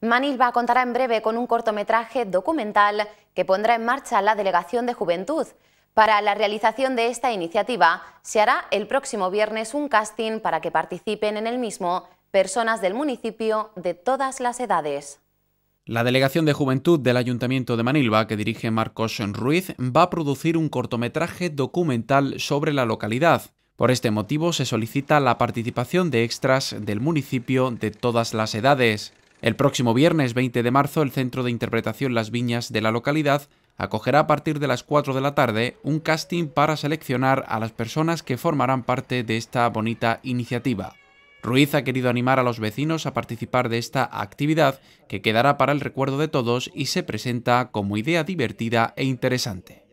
Manilva contará en breve con un cortometraje documental que pondrá en marcha la Delegación de Juventud. Para la realización de esta iniciativa se hará el próximo viernes un casting para que participen en el mismo personas del municipio de todas las edades. La Delegación de Juventud del Ayuntamiento de Manilva, que dirige Marcos Ruiz, va a producir un cortometraje documental sobre la localidad. Por este motivo se solicita la participación de extras del municipio de todas las edades. El próximo viernes 20 de marzo, el Centro de Interpretación Las Viñas de la localidad acogerá a partir de las 4 de la tarde un casting para seleccionar a las personas que formarán parte de esta bonita iniciativa. Ruiz ha querido animar a los vecinos a participar de esta actividad que quedará para el recuerdo de todos y se presenta como idea divertida e interesante.